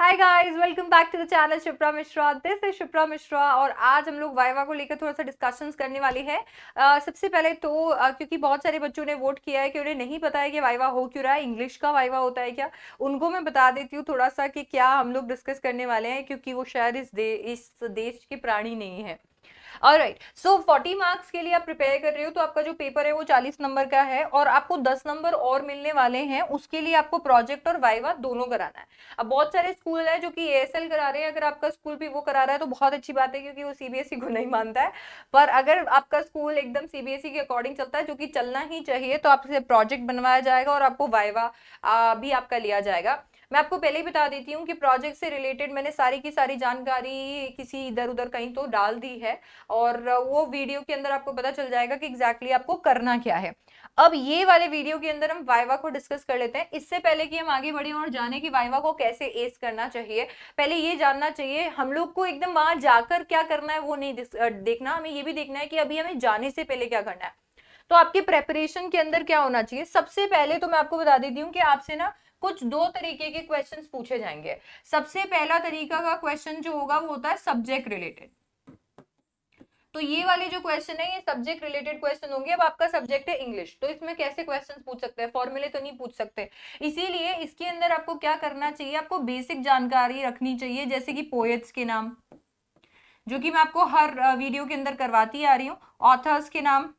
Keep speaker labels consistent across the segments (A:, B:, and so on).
A: hi guys welcome back to the channel Shipra Mishra this is Shipra Mishra और आज हम लोग वाइवा को लेकर थोड़ा सा डिस्कशंस करने वाले हैं uh, सबसे पहले तो uh, क्योंकि बहुत सारे बच्चों ने वोट किया है कि उन्हें नहीं पता है कि वाइवा हो क्यों रहा है इंग्लिश का वाइवा होता है क्या उनको मैं बता देती हूँ थोड़ा सा कि क्या हम लोग डिस्कस करने वाले हैं क्योंकि वो शायद इस दे इस देश के प्राणी नहीं है और राइट सो फोर्टी मार्क्स के लिए आप प्रिपेयर कर रहे हो तो आपका जो पेपर है वो चालीस नंबर का है और आपको दस नंबर और मिलने वाले हैं उसके लिए आपको प्रोजेक्ट और वाइवा दोनों कराना है अब बहुत सारे स्कूल है जो कि ए करा रहे हैं अगर आपका स्कूल भी वो करा रहा है तो बहुत अच्छी बात है क्योंकि वो सीबीएसई e को नहीं मानता है पर अगर आपका स्कूल एकदम सीबीएसई e के अकॉर्डिंग चलता है जो कि चलना ही चाहिए तो आपसे प्रोजेक्ट बनवाया जाएगा और आपको वाइवा भी आपका लिया जाएगा मैं आपको पहले ही बता देती हूँ कि प्रोजेक्ट से रिलेटेड मैंने सारी की सारी जानकारी किसी इधर उधर कहीं तो डाल दी है और वो वीडियो के अंदर आपको पता चल जाएगा कि एग्जैक्टली exactly आपको करना क्या है अब ये वाले वीडियो के अंदर हम वाइवा को डिस्कस कर लेते हैं इससे पहले कि हम आगे बढ़े और जाने कि वाइवा को कैसे एस करना चाहिए पहले ये जानना चाहिए हम लोग को एकदम वहां जाकर क्या करना है वो नहीं देखना हमें ये भी देखना है कि अभी हमें जाने से पहले क्या करना है तो आपके प्रेपरेशन के अंदर क्या होना चाहिए सबसे पहले तो मैं आपको बता देती हूँ कि आपसे ना कुछ दो तरीके के क्वेश्चन पूछे जाएंगे सबसे पहला तरीका का क्वेश्चन जो होगा वो होता है सब्जेक्ट रिलेटेड तो ये वाले जो क्वेश्चन है ये सब्जेक्ट रिलेटेड क्वेश्चन होंगे अब आपका सब्जेक्ट है इंग्लिश तो इसमें कैसे क्वेश्चन पूछ सकते हैं फॉर्मूले तो नहीं पूछ सकते इसीलिए इसके अंदर आपको क्या करना चाहिए आपको बेसिक जानकारी रखनी चाहिए जैसे कि पोएट्स के नाम जो कि मैं आपको हर वीडियो के अंदर करवाती आ रही हूँ ऑथर्स के नाम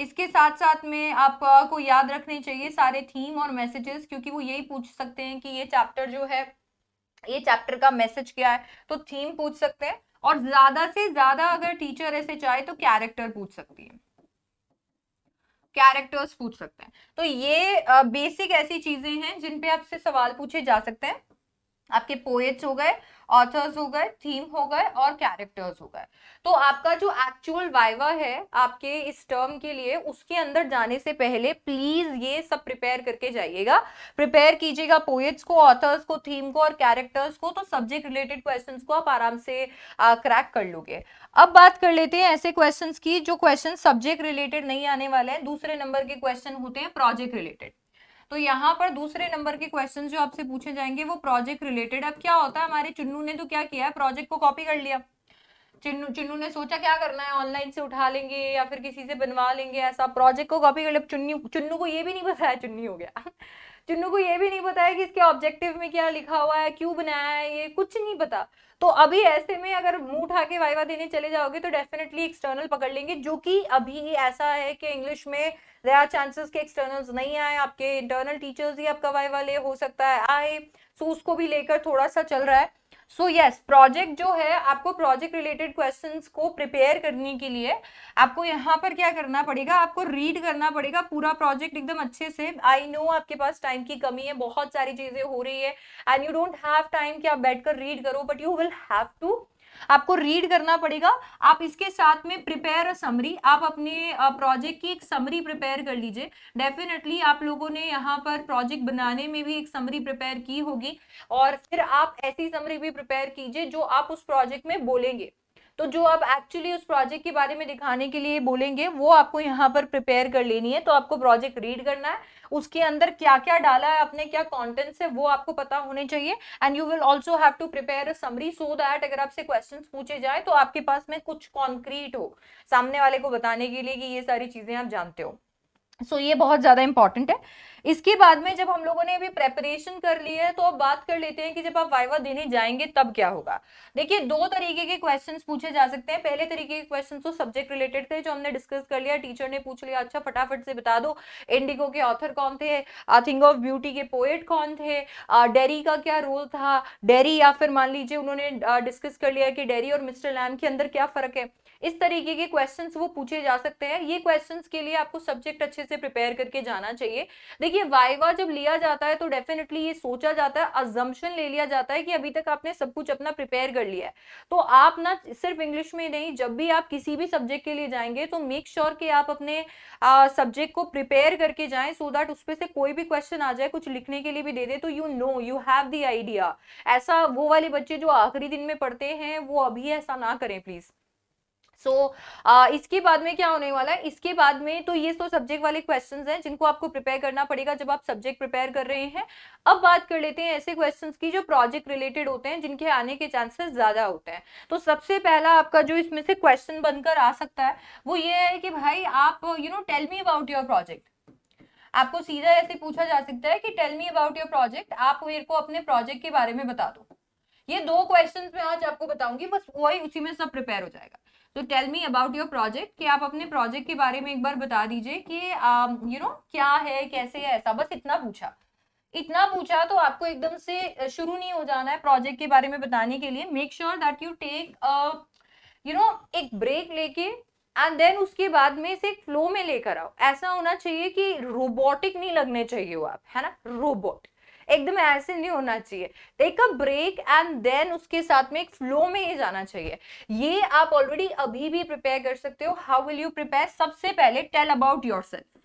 A: इसके साथ साथ में आपको याद रखने चाहिए सारे थीम और मैसेजेस क्योंकि वो यही पूछ सकते हैं कि ये चैप्टर जो है ये चैप्टर का मैसेज क्या है तो थीम पूछ सकते हैं और ज्यादा से ज्यादा अगर टीचर ऐसे चाहे तो कैरेक्टर पूछ सकती है कैरेक्टर्स पूछ सकते हैं तो ये बेसिक ऐसी चीजें हैं जिन पे आपसे सवाल पूछे जा सकते हैं आपके पोएट्स हो गए ऑथर्स हो गए थीम हो गए और कैरेक्टर्स हो गए तो आपका जो एक्चुअल वाइवा है आपके इस टर्म के लिए उसके अंदर जाने से पहले प्लीज ये सब प्रिपेयर करके जाइएगा प्रिपेयर कीजिएगा पोएट्स को ऑथर्स को थीम को और कैरेक्टर्स को तो सब्जेक्ट रिलेटेड क्वेश्चन को आप आराम से क्रैक कर लोगे अब बात कर लेते हैं ऐसे क्वेश्चन की जो क्वेश्चन सब्जेक्ट रिलेटेड नहीं आने वाले हैं दूसरे नंबर के क्वेश्चन होते हैं प्रोजेक्ट रिलेटेड तो यहाँ पर दूसरे नंबर के क्वेश्चन जो आपसे पूछे जाएंगे वो प्रोजेक्ट रिलेटेड अब क्या होता है हमारे चुन्नू ने तो क्या किया है प्रोजेक्ट को कॉपी कर लिया चिन्नू चिन्नू ने सोचा क्या करना है ऑनलाइन से उठा लेंगे या फिर किसी से बनवा लेंगे ऐसा प्रोजेक्ट को कॉपी कर लिया चुन्नी चुन्नू को ये भी नहीं पता है चुन्नी हो गया जिन्नू को ये भी नहीं पता है कि इसके ऑब्जेक्टिव में क्या लिखा हुआ है क्यों बनाया है ये कुछ नहीं पता तो अभी ऐसे में अगर मुंह उठा के वाइवा देने चले जाओगे तो डेफिनेटली एक्सटर्नल पकड़ लेंगे जो कि अभी ऐसा है कि इंग्लिश में देर आर चांसेस के एक्सटर्नल्स नहीं आए आपके इंटरनल टीचर्स ही आपका वाइवा ले हो सकता है आए सो तो उसको भी लेकर थोड़ा सा चल रहा है सो यस प्रोजेक्ट जो है आपको प्रोजेक्ट रिलेटेड क्वेश्चंस को प्रिपेयर करने के लिए आपको यहाँ पर क्या करना पड़ेगा आपको रीड करना पड़ेगा पूरा प्रोजेक्ट एकदम अच्छे से आई नो आपके पास टाइम की कमी है बहुत सारी चीजें हो रही है and you don't have time कि आप बैठकर रीड करो but you will have to आपको रीड करना पड़ेगा आप इसके साथ में प्रिपेयर समरी आप अपने प्रोजेक्ट की एक समरी प्रिपेयर कर लीजिए डेफिनेटली आप लोगों ने यहाँ पर प्रोजेक्ट बनाने में भी एक समरी प्रिपेयर की होगी और फिर आप ऐसी समरी भी प्रिपेयर कीजिए जो आप उस प्रोजेक्ट में बोलेंगे तो जो आप एक्चुअली उस प्रोजेक्ट के बारे में दिखाने के लिए बोलेंगे वो आपको यहाँ पर प्रिपेयर कर लेनी है तो आपको प्रोजेक्ट रीड करना है उसके अंदर क्या क्या डाला है आपने क्या कॉन्टेंट्स है वो आपको पता होने चाहिए and you will also have to prepare a summary so that अगर आपसे क्वेश्चन पूछे जाए तो आपके पास में कुछ कॉन्क्रीट हो सामने वाले को बताने के लिए कि ये सारी चीज़ें आप जानते हो सो so, ये बहुत ज़्यादा इंपॉर्टेंट है इसके बाद में जब हम लोगों ने अभी प्रेपरेशन कर ली है तो अब बात कर लेते हैं कि जब आप वाइवा देने जाएंगे तब क्या होगा देखिए दो तरीके के क्वेश्चन पूछे जा सकते हैं पहले तरीके के क्वेश्चन तो सब्जेक्ट रिलेटेड थे जो हमने डिस्कस कर लिया टीचर ने पूछ लिया अच्छा फटाफट से बता दो इंडिगो के ऑथर कौन थे थिंग ऑफ ब्यूटी के पोएट कौन थे डेरी का क्या रोल था डेरी या फिर मान लीजिए उन्होंने डिस्कस कर लिया कि डेरी और मिस्टर लैम के अंदर क्या फर्क है इस तरीके के क्वेश्चंस वो पूछे जा सकते हैं ये क्वेश्चंस के लिए आपको सब्जेक्ट अच्छे से प्रिपेयर करके जाना चाहिए देखिए देखिए वाइवा जब लिया जाता है तो डेफिनेटली ये सोचा जाता है अजम्पन ले लिया जाता है कि अभी तक आपने सब कुछ अपना प्रिपेयर कर लिया है तो आप ना सिर्फ इंग्लिश में नहीं जब भी आप किसी भी सब्जेक्ट के लिए जाएंगे तो मेक श्योर sure कि आप अपने सब्जेक्ट को प्रिपेयर करके जाएं सो so दैट उसमें से कोई भी क्वेश्चन आ जाए कुछ लिखने के लिए भी दे दे तो you know you have the idea ऐसा वो वाले बच्चे जो आखिरी दिन में पढ़ते हैं वो अभी ऐसा ना करें प्लीज़ सो so, uh, इसके बाद में क्या होने वाला है इसके बाद में तो ये तो सब्जेक्ट वाले क्वेश्चन हैं जिनको आपको प्रिपेयर करना पड़ेगा जब आप सब्जेक्ट प्रिपेयर कर रहे हैं अब बात कर लेते हैं ऐसे क्वेश्चन की जो प्रोजेक्ट रिलेटेड होते हैं जिनके आने के चांसेस ज्यादा होते हैं तो सबसे पहला आपका जो इसमें से क्वेश्चन बनकर आ सकता है वो ये है कि भाई आप you know tell me about your project आपको सीधा ऐसे पूछा जा सकता है कि tell me about your project आप मेरे को अपने प्रोजेक्ट के बारे में बता दो ये दो क्वेश्चन में आज आपको बताऊंगी बस वही उसी में सब प्रिपेयर हो जाएगा तो tell me about your project कि आप अपने प्रोजेक्ट के बारे में एक बार बता दीजिए कि यू um, नो क्या है कैसे है ऐसा बस इतना पूछा इतना पूछा तो आपको एकदम से शुरू नहीं हो जाना है प्रोजेक्ट के बारे में बताने के लिए make sure that you take you know एक ब्रेक लेके एंड देन उसके बाद में इसे फ्लो में लेकर आओ ऐसा होना चाहिए कि रोबोटिक नहीं लगने चाहिए वो आप है ना रोबोट एकदम ऐसे नहीं होना चाहिए take a break and then उसके साथ में एक फ्लो में ही जाना चाहिए ये आप ऑलरेडी अभी भी प्रिपेयर कर सकते हो हाउ विल यू प्रिपेयर सबसे पहले टेल अबाउट योर सेल्फ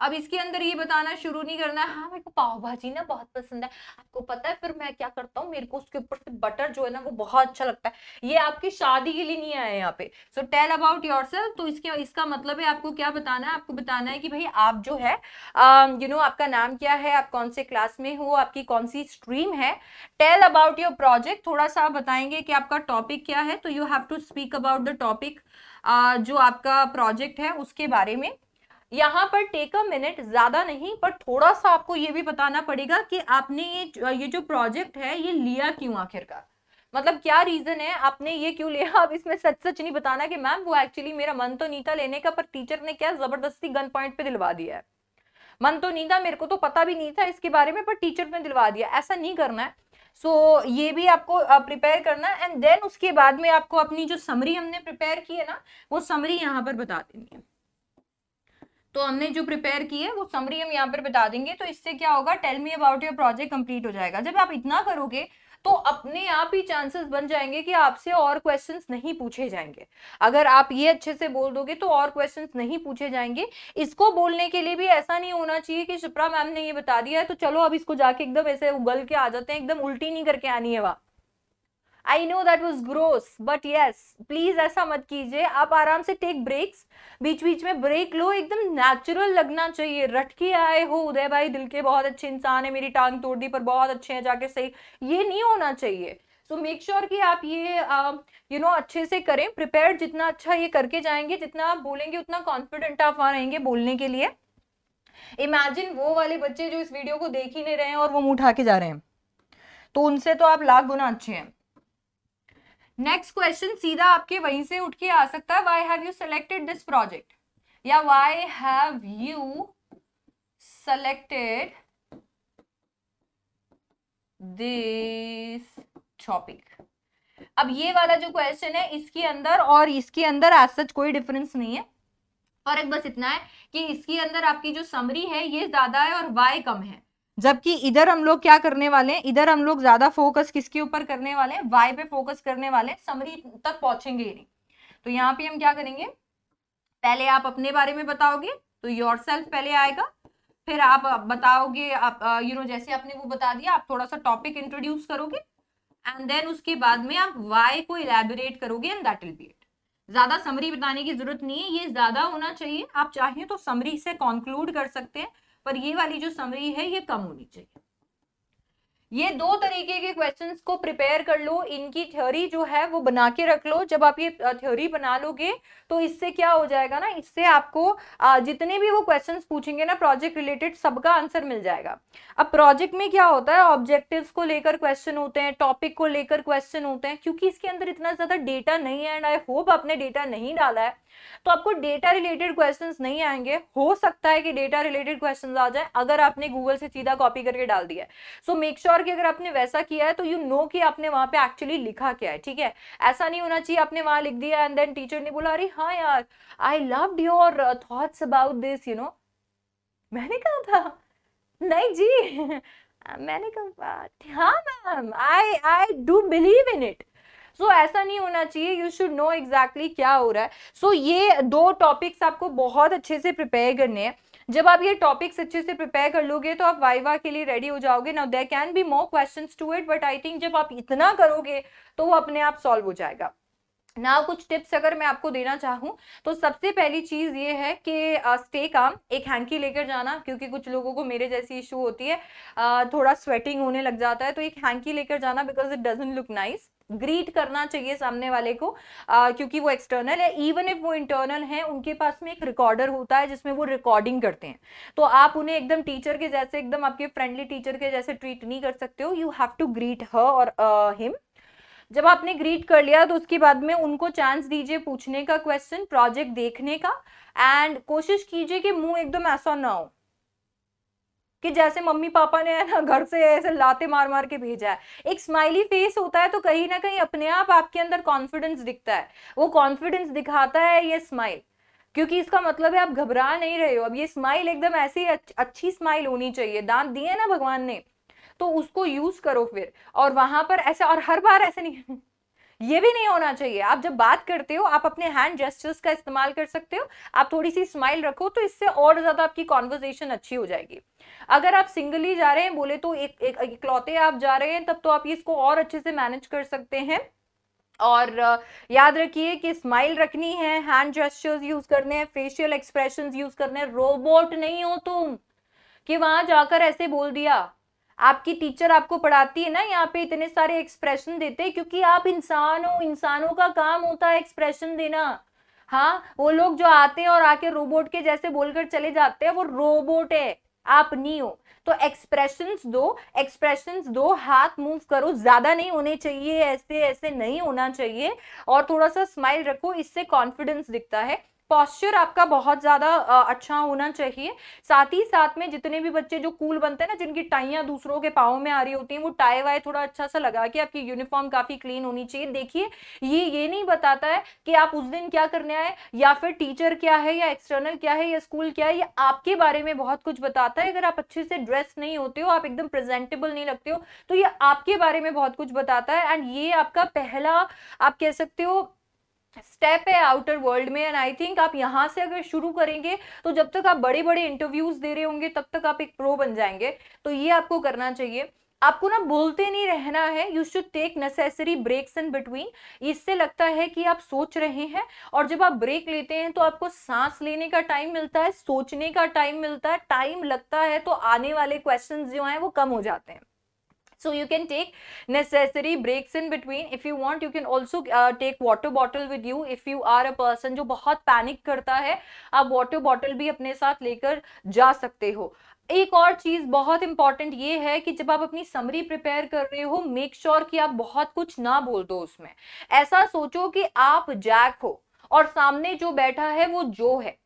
A: अब इसके अंदर ये बताना शुरू नहीं करना है हाँ मेरे को पाव भाजी ना बहुत पसंद है आपको पता है फिर मैं क्या करता हूँ मेरे को उसके ऊपर से बटर जो है ना वो बहुत अच्छा लगता है ये आपकी शादी के लिए नहीं आया यहाँ पे सो टेल अबाउट योर तो इसके इसका मतलब है आपको क्या बताना है आपको बताना है कि भाई आप जो है यू नो आपका नाम क्या है आप कौन से क्लास में हो आपकी कौन सी स्ट्रीम है टेल अबाउट योर प्रोजेक्ट थोड़ा सा आप बताएंगे कि आपका टॉपिक क्या है तो you have to speak about the topic जो आपका प्रोजेक्ट है उसके बारे में यहाँ पर टेक अ मिनट ज़्यादा नहीं पर थोड़ा सा आपको ये भी बताना पड़ेगा कि आपने ये ये जो प्रोजेक्ट है ये लिया क्यों आखिरकार मतलब क्या रीज़न है आपने ये क्यों लिया आप इसमें सच सच नहीं बताना कि मैम वो एक्चुअली मेरा मन तो नहीं था लेने का पर टीचर ने क्या ज़बरदस्ती गन पॉइंट पे दिलवा दिया है मन तो नहीं था मेरे को तो पता भी नहीं था इसके बारे में पर टीचर ने दिलवा दिया ऐसा नहीं करना है सो so, ये भी आपको प्रिपेयर करना एंड देन उसके बाद में आपको अपनी जो समरी हमने प्रिपेयर की है ना वो समरी यहाँ पर बता देनी है तो हमने जो प्रिपेयर की है वो समरी हम यहाँ पर बता देंगे तो इससे क्या होगा tell me about your project complete हो जाएगा जब आप इतना करोगे तो अपने आप ही चांसेस बन जाएंगे कि आपसे और क्वेश्चंस नहीं पूछे जाएंगे अगर आप ये अच्छे से बोल दोगे तो और क्वेश्चंस नहीं पूछे जाएंगे इसको बोलने के लिए भी ऐसा नहीं होना चाहिए कि शिप्रा मैम ने ये बता दिया है तो चलो अब इसको जाके एकदम ऐसे उगल के आ जाते हैं एकदम उल्टी नहीं करके आनी है वहां I know that was gross but yes please ऐसा मत कीजिए आप आराम से टेक ब्रेक्स बीच बीच में ब्रेक लो एकदम नेचुरल लगना चाहिए रटके आए हो उदय भाई दिल के बहुत अच्छे इंसान है मेरी टांग तोड़ दी पर बहुत अच्छे हैं जाके सही ये नहीं होना चाहिए सो मेक श्योर कि आप ये you uh, no you know, अच्छे से करें प्रिपेयर जितना अच्छा ये करके जाएंगे जितना आप बोलेंगे उतना कॉन्फिडेंट आप वहाँ रहेंगे बोलने के लिए इमेजिन वो वाले बच्चे जो इस वीडियो को देख ही नहीं रहे हैं और वो मुँह उठा के जा रहे हैं तो उनसे तो आप लाख गुना अच्छे हैं नेक्स्ट क्वेश्चन सीधा आपके वहीं से उठ के आ सकता है why have you selected this project या why have you selected this topic अब ये वाला जो क्वेश्चन है इसके अंदर और इसके अंदर आज सच कोई डिफरेंस नहीं है फर्क बस इतना है कि इसके अंदर आपकी जो समरी है ये ज्यादा है और वाई कम है जबकि इधर हम लोग क्या करने वाले हैं इधर हम लोग ज्यादा फोकस किसके ऊपर करने वाले हैं वाई पे फोकस करने वाले हैं समरी तक पहुंचेंगे ही नहीं तो यहाँ पे हम क्या करेंगे पहले आप अपने बारे में बताओगे तो योर पहले आएगा फिर आप बताओगे आप यू uh, नो जैसे आपने वो बता दिया आप थोड़ा सा टॉपिक इंट्रोड्यूस करोगे एंड देन उसके बाद में आप वाई को इलेबोरेट करोगे and that will be it ज्यादा समरी बताने की जरूरत नहीं है ये ज्यादा होना चाहिए आप चाहें तो समरी से कॉन्क्लूड कर सकते हैं पर ये वाली जो समरी है ये कम होनी चाहिए ये दो तरीके के क्वेश्चंस को प्रिपेयर कर लो इनकी थ्योरी जो है वो बना के रख लो जब आप ये थ्योरी बना लोगे तो इससे क्या हो जाएगा ना इससे आपको जितने भी वो क्वेश्चंस पूछेंगे ना प्रोजेक्ट रिलेटेड सबका आंसर मिल जाएगा अब प्रोजेक्ट में क्या होता है ऑब्जेक्टिव्स को लेकर क्वेश्चन होते हैं टॉपिक को लेकर क्वेश्चन होते हैं क्योंकि इसके अंदर इतना ज़्यादा डेटा नहीं है एंड आई होप आपने डेटा नहीं डाला है तो आपको डेटा रिलेटेड क्वेश्चंस नहीं आएंगे हो सकता है कि डेटा रिलेटेड क्वेश्चंस आ जाए अगर आपने गूगल से सीधा कॉपी करके डाल दिया है सो मेक श्योर कि अगर आपने वैसा किया है तो यू you नो know कि आपने वहां पे एक्चुअली लिखा क्या है ठीक है ऐसा नहीं होना चाहिए आपने वहां लिख दिया एंड देन टीचर ने बोला अरे हाँ यार I love your thoughts about this you know मैंने कहा था नहीं जी मैंने कहा हाँ ma'am I I do believe in it so so, ऐसा नहीं होना चाहिए यू शुड नो एग्जैक्टली क्या हो रहा है सो so, ये दो टॉपिक्स आपको बहुत अच्छे से प्रिपेयर करने हैं जब आप ये टॉपिक्स अच्छे से प्रिपेयर कर लोगे तो आप वाइवा के लिए रेडी हो जाओगे now there can be more question to it but I think जब आप इतना करोगे तो वो अपने आप सॉल्व हो जाएगा ना कुछ टिप्स अगर मैं आपको देना चाहूँ तो सबसे पहली चीज़ ये है कि स्टे काम एक हैंकी लेकर जाना क्योंकि कुछ लोगों को मेरे जैसी इशू होती है आ, थोड़ा स्वेटिंग होने लग जाता है तो एक हैंकी लेकर जाना because it doesn't look nice greet करना चाहिए सामने वाले को आ, क्योंकि वो एक्सटर्नल है इवन इफ वो इंटरनल है उनके पास में एक रिकॉर्डर होता है जिसमें वो रिकॉर्डिंग करते हैं तो आप उन्हें एकदम टीचर के जैसे एकदम आपके फ्रेंडली टीचर के जैसे ट्रीट नहीं कर सकते हो you have to greet her और हिम जब आपने ग्रीट कर लिया तो उसके बाद में उनको चांस दीजिए पूछने का क्वेश्चन प्रोजेक्ट देखने का एंड कोशिश कीजिए कि मुंह एकदम ऐसा ना हो कि जैसे मम्मी पापा ने है ना घर से ऐसे लाते मार मार के भेजा है एक स्माइली फेस होता है तो कहीं ना कहीं अपने आप आपके अंदर कॉन्फिडेंस दिखता है वो कॉन्फिडेंस दिखाता है ये स्माइल क्योंकि इसका मतलब है आप घबरा नहीं रहे हो अब ये स्माइल एकदम ऐसी अच्छी स्माइल होनी चाहिए दांत दिए ना भगवान ने तो उसको यूज करो फिर और वहां पर ऐसा और हर बार ऐसे नहीं ये भी नहीं होना चाहिए आप जब बात करते हो आप अपने हैंड जेस्टर्स का इस्तेमाल कर सकते हो आप थोड़ी सी स्माइल रखो तो इससे और ज़्यादा आपकी कॉन्वर्जेशन अच्छी हो जाएगी अगर आप सिंगली जा रहे हैं बोले तो एक इकलौते आप जा रहे हैं तब तो आप इसको और अच्छे से मैनेज कर सकते हैं और याद रखिए कि स्माइल रखनी है हैंड जेस्टर्स यूज करने हैं फेशियल एक्सप्रेशंस यूज करने हैं रोबोट नहीं हो तुम कि वहां जाकर ऐसे बोल दिया आपकी टीचर आपको पढ़ाती है ना यहाँ पे इतने सारे एक्सप्रेशन देते हैं क्योंकि आप इंसान हो इंसानों का काम होता है एक्सप्रेशन देना हाँ वो लोग जो आते हैं और आके रोबोट के जैसे बोलकर चले जाते हैं वो रोबोट है आप नहीं हो तो एक्सप्रेशन दो एक्सप्रेशन दो हाथ मूव करो ज्यादा नहीं होने चाहिए ऐसे ऐसे नहीं होना चाहिए और थोड़ा सा स्माइल रखो इससे कॉन्फिडेंस दिखता है पॉस्चर आपका बहुत ज़्यादा अच्छा होना चाहिए साथ ही साथ में जितने भी बच्चे जो कूल बनते हैं ना जिनकी टाइया दूसरों के पाओ में आ रही होती हैं वो टाई वाई थोड़ा अच्छा सा लगा के आपकी यूनिफॉर्म काफ़ी क्लीन होनी चाहिए देखिए ये ये नहीं बताता है कि आप उस दिन क्या करने आए या फिर टीचर क्या है या एक्सटर्नल क्या है या स्कूल क्या है ये आपके बारे में बहुत कुछ बताता है अगर आप अच्छे से ड्रेस नहीं होते हो आप एकदम प्रेजेंटेबल नहीं लगते हो तो ये आपके बारे में बहुत कुछ बताता है एंड ये आपका पहला आप कह सकते हो स्टेप है आउटर वर्ल्ड में एंड आई थिंक आप यहाँ से अगर शुरू करेंगे तो जब तक आप बड़े बड़े इंटरव्यूज दे रहे होंगे तब तक आप एक प्रो बन जाएंगे तो ये आपको करना चाहिए आपको ना बोलते नहीं रहना है you should take necessary breaks in between इससे लगता है कि आप सोच रहे हैं और जब आप ब्रेक लेते हैं तो आपको सांस लेने का टाइम मिलता है सोचने का टाइम मिलता है टाइम लगता है तो आने वाले क्वेश्चन जो हैं वो कम हो जाते हैं so you can take necessary breaks in between if you want you can also uh, take water bottle with you if you are a person जो बहुत panic करता है आप water bottle भी अपने साथ लेकर जा सकते हो एक और चीज़ बहुत इंपॉर्टेंट ये है कि जब आप अपनी समरी प्रिपेयर कर रहे हो मेक श्योर sure कि आप बहुत कुछ ना बोल दो उसमें ऐसा सोचो कि आप जैक हो और सामने जो बैठा है वो जो है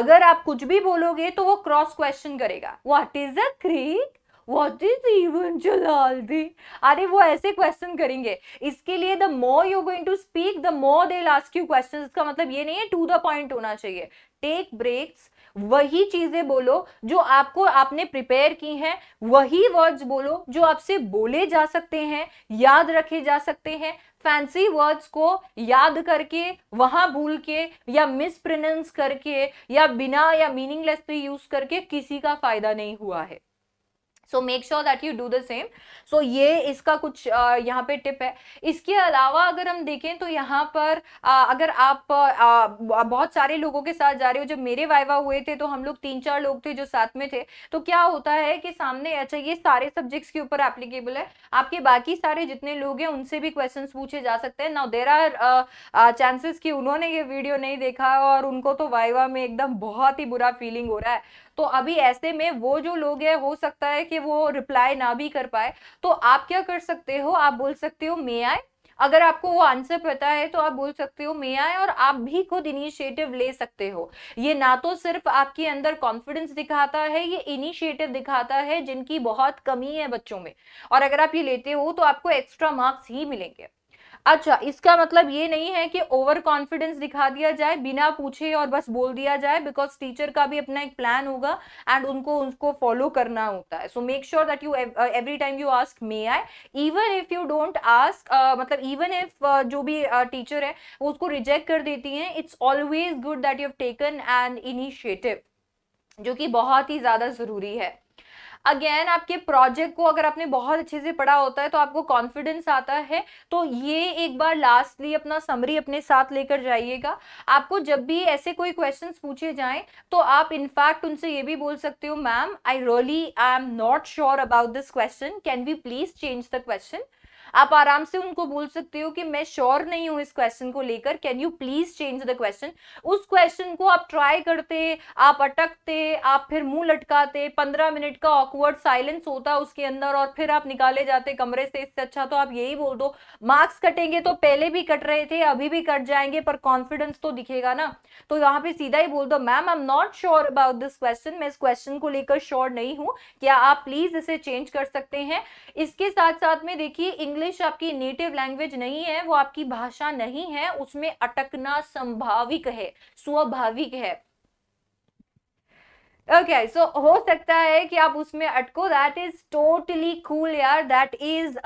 A: अगर आप कुछ भी बोलोगे तो वो क्रॉस क्वेश्चन करेगा what is a creek what is even जलाल्दी अरे वो ऐसे क्वेश्चन करेंगे इसके लिए the more you going to speak the more they last you question इसका मतलब ये नहीं है टू द पॉइंट होना चाहिए टेक ब्रेक्स वही चीजें बोलो जो आपको आपने प्रिपेयर की हैं वही वर्ड्स बोलो जो आपसे बोले जा सकते हैं याद रखे जा सकते हैं फैंसी वर्ड्स को याद करके वहां भूल के या मिस प्रनाउंस करके या बिना या मीनिंगलेसली यूज करके किसी का फायदा नहीं हुआ है so make sure that you do the same so ये इसका कुछ uh, यहाँ पे टिप है इसके अलावा अगर हम देखें तो यहाँ पर uh, अगर आप uh, बहुत सारे लोगों के साथ जा रहे हो जब मेरे वाइवा हुए थे तो हम लोग तीन चार लोग थे जो साथ में थे तो क्या होता है कि सामने अच्छा ये सारे सब्जेक्ट्स के ऊपर एप्लीकेबल है आपके बाकी सारे जितने लोग हैं उनसे भी क्वेश्चन पूछे जा सकते हैं नाउ देर आर चांसेस कि उन्होंने ये वीडियो नहीं देखा और उनको तो वाइवा में एकदम बहुत ही बुरा फीलिंग हो रहा है तो अभी ऐसे में वो जो लोग है हो सकता है कि वो रिप्लाई ना भी कर पाए तो आप क्या कर सकते हो आप बोल सकते हो मे आई अगर आपको वो आंसर पता है तो आप बोल सकते हो मे आए और आप भी खुद इनिशिएटिव ले सकते हो ये ना तो सिर्फ आपके अंदर कॉन्फिडेंस दिखाता है ये इनिशिएटिव दिखाता है जिनकी बहुत कमी है बच्चों में और अगर आप ये लेते हो तो आपको एक्स्ट्रा मार्क्स ही मिलेंगे अच्छा इसका मतलब ये नहीं है कि ओवर कॉन्फिडेंस दिखा दिया जाए बिना पूछे और बस बोल दिया जाए बिकॉज टीचर का भी अपना एक प्लान होगा एंड उनको उसको फॉलो करना होता है so make sure that you every time you ask may I even if you don't ask मतलब इवन इफ uh, जो भी टीचर uh, है वो उसको रिजेक्ट कर देती हैं it's always good that you have taken an initiative जो कि बहुत ही ज़्यादा ज़रूरी है अगेन आपके प्रोजेक्ट को अगर आपने बहुत अच्छे से पढ़ा होता है तो आपको कॉन्फिडेंस आता है तो ये एक बार लास्टली अपना समरी अपने साथ लेकर जाइएगा आपको जब भी ऐसे कोई क्वेश्चन पूछे जाएं तो आप इनफैक्ट उनसे ये भी बोल सकते हो ma'am I really I am not sure about this question can we please change the question आप आराम से उनको बोल सकते हो कि मैं श्योर नहीं हूँ इस क्वेश्चन को लेकर can you please change the question उस क्वेश्चन को आप ट्राई करते आप अटकते आप फिर मुंह लटकाते पंद्रह मिनट का ऑकवर्ड साइलेंस होता उसके अंदर और फिर आप निकाले जाते कमरे से इससे अच्छा तो आप यही बोल दो मार्क्स कटेंगे तो पहले भी कट रहे थे अभी भी कट जाएंगे पर कॉन्फिडेंस तो दिखेगा ना तो यहाँ पे सीधा ही बोल दो ma'am I am not sure about this question मैं इस क्वेश्चन को लेकर श्योर नहीं हूँ क्या आप प्लीज इसे चेंज कर सकते हैं इसके साथ साथ में देखिए इंग्लिश इंग्लिश आपकी नेटिव लैंग्वेज नहीं है वो आपकी भाषा नहीं है उसमें अटकना संभाविक है स्वाभाविक है ओके सो हो सकता है कि आप उसमें अटको दैट इज टोटली कूल यार दैट इज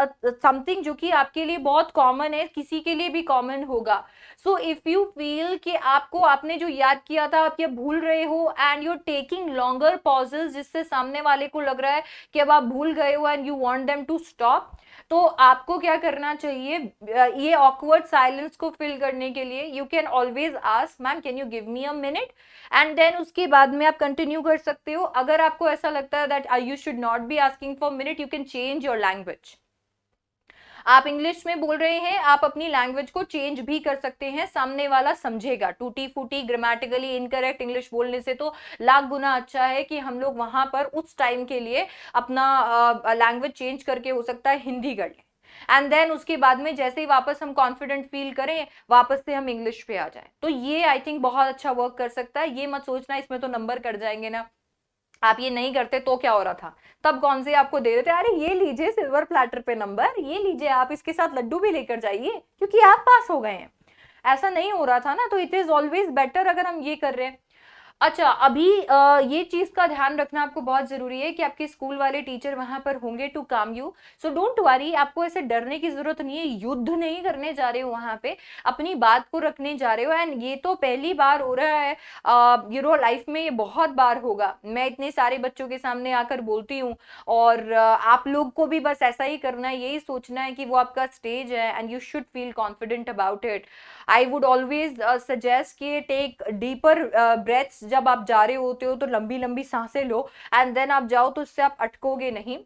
A: समथिंग जो कि आपके लिए बहुत कॉमन है किसी के लिए भी कॉमन होगा सो इफ यू फील कि आपको आपने जो याद किया था आप ये भूल रहे हो and you're taking longer pauses जिससे सामने वाले को लग रहा है कि अब आप भूल गए हो and you want them to stop तो आपको क्या करना चाहिए ये ऑकवर्ड साइलेंस को फिल करने के लिए you can always ask ma'am can you give me a minute and then उसके बाद में आप कंटिन्यू कर कर सकते हो अगर आपको ऐसा लगता है that you should not be asking for minute you can change your language आप इंग्लिश में बोल रहे हैं आप अपनी लैंग्वेज को चेंज भी कर सकते हैं सामने वाला समझेगा टूटी फूटी ग्रामेटिकली इनकरेक्ट इंग्लिश बोलने से तो लाख गुना अच्छा है कि हम लोग वहां पर उस टाइम के लिए अपना लैंग्वेज uh, चेंज करके हो सकता है हिंदी कर लें एंड देन उसके बाद में जैसे ही वापस हम कॉन्फिडेंट फील करें वापस से हम इंग्लिश पे आ जाए तो ये आई थिंक बहुत अच्छा वर्क कर सकता है ये मत सोचना इसमें तो नंबर कट जाएंगे ना आप ये नहीं करते तो क्या हो रहा था तब कौन से आपको दे रहे थे अरे ये लीजिए सिल्वर प्लेटर पे नंबर ये लीजिए आप इसके साथ लड्डू भी लेकर जाइए क्योंकि आप पास हो गए हैं ऐसा नहीं हो रहा था ना तो इट इज ऑलवेज बेटर अगर हम ये कर रहे हैं अच्छा अभी आ, ये चीज का ध्यान रखना आपको बहुत जरूरी है कि आपके स्कूल वाले टीचर वहां पर होंगे टू काम यू सो डोंट वरी आपको ऐसे डरने की जरूरत नहीं है युद्ध नहीं करने जा रहे हो वहां पे अपनी बात को रखने जा रहे हो एंड ये तो पहली बार हो रहा है यू नो लाइफ में ये बहुत बार होगा मैं इतने सारे बच्चों के सामने आकर बोलती हूँ और आप लोग को भी बस ऐसा ही करना है यही सोचना है कि वो आपका स्टेज है and you should feel confident about it I would always suggest कि टेक डीपर ब्रेथ्स जब आप जा रहे होते हो तो लंबी लंबी सांसें लो एंड देन आप जाओ तो उससे आप अटकोगे नहीं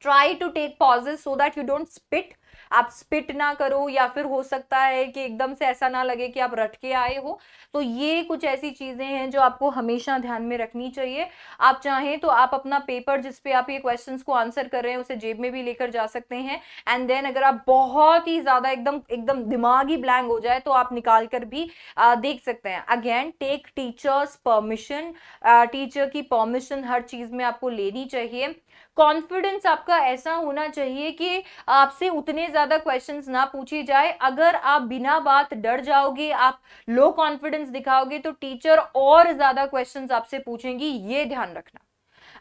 A: try to take pauses so that you don't spit आप स्पिट ना करो या फिर हो सकता है कि एकदम से ऐसा ना लगे कि आप रट के आए हो तो ये कुछ ऐसी चीज़ें हैं जो आपको हमेशा ध्यान में रखनी चाहिए आप चाहें तो आप अपना पेपर जिसपे आप ये क्वेश्चन को आंसर कर रहे हैं उसे जेब में भी लेकर जा सकते हैं एंड देन अगर आप बहुत ही ज़्यादा एकदम एकदम दिमाग ही ब्लैंक हो जाए तो आप निकाल कर भी आ, देख सकते हैं again take teachers permission teacher की परमिशन हर चीज़ में आपको लेनी चाहिए कॉन्फिडेंस आपका ऐसा होना चाहिए कि आपसे उतने इतने ज्यादा क्वेश्चन ना पूछी जाए अगर आप बिना बात डर जाओगे आप लो कॉन्फिडेंस दिखाओगे तो टीचर और ज्यादा क्वेश्चन आपसे पूछेंगी ये ध्यान रखना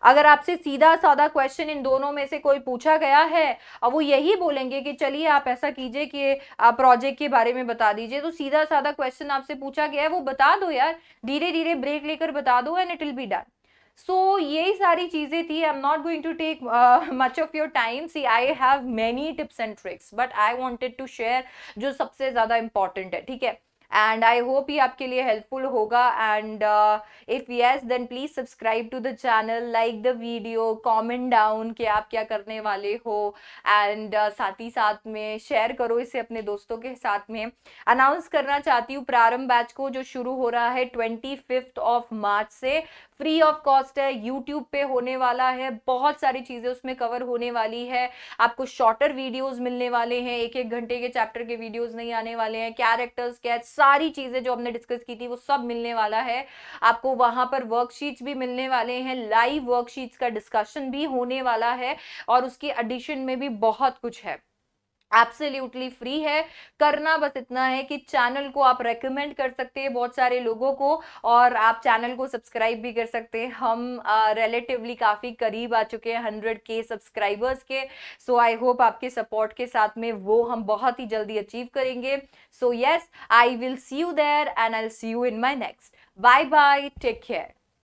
A: अगर आपसे सीधा साधा क्वेश्चन इन दोनों में से कोई पूछा गया है और वो यही बोलेंगे कि चलिए आप ऐसा कीजिए कि प्रोजेक्ट के बारे में बता दीजिए तो सीधा साधा क्वेश्चन आपसे पूछा गया है वो बता दो यार धीरे धीरे ब्रेक लेकर बता दो and it will be done so यही सारी चीज़ें थी I am not going to take much of your time see I have many tips and tricks but I wanted to share जो सबसे ज़्यादा इंपॉर्टेंट है ठीक है एंड आई होप ये आपके लिए हेल्पफुल होगा and if yes then please subscribe to the channel like the video comment down कि आप क्या करने वाले हो एंड uh, साथ ही साथ में शेयर करो इसे अपने दोस्तों के साथ में अनाउंस करना चाहती हूँ प्रारंभ बैच को जो शुरू हो रहा है ट्वेंटी फिफ्थ ऑफ मार्च से फ्री ऑफ कॉस्ट है यूट्यूब पे होने वाला है बहुत सारी चीज़ें उसमें कवर होने वाली है आपको शॉर्टर वीडियोज़ मिलने वाले हैं एक एक घंटे के चैप्टर के वीडियोज़ नहीं आने वाले हैं कैरेक्टर्स कैच सारी चीज़ें जो हमने डिस्कस की थी वो सब मिलने वाला है आपको वहां पर वर्कशीट्स भी मिलने वाले हैं लाइव वर्कशीट्स का डिस्कशन भी होने वाला है और उसकी एडिशन में भी बहुत कुछ है एब्सोल्युटली फ्री है करना बस इतना है कि चैनल को आप रेकमेंड कर सकते हैं बहुत सारे लोगों को और आप चैनल को सब्सक्राइब भी कर सकते हैं हम रिलेटिवली काफ़ी करीब आ चुके हैं हंड्रेड के सब्सक्राइबर्स के सो आई होप आपके सपोर्ट के साथ में वो हम बहुत ही जल्दी अचीव करेंगे so yes I will see you there and I see you in my next bye bye take care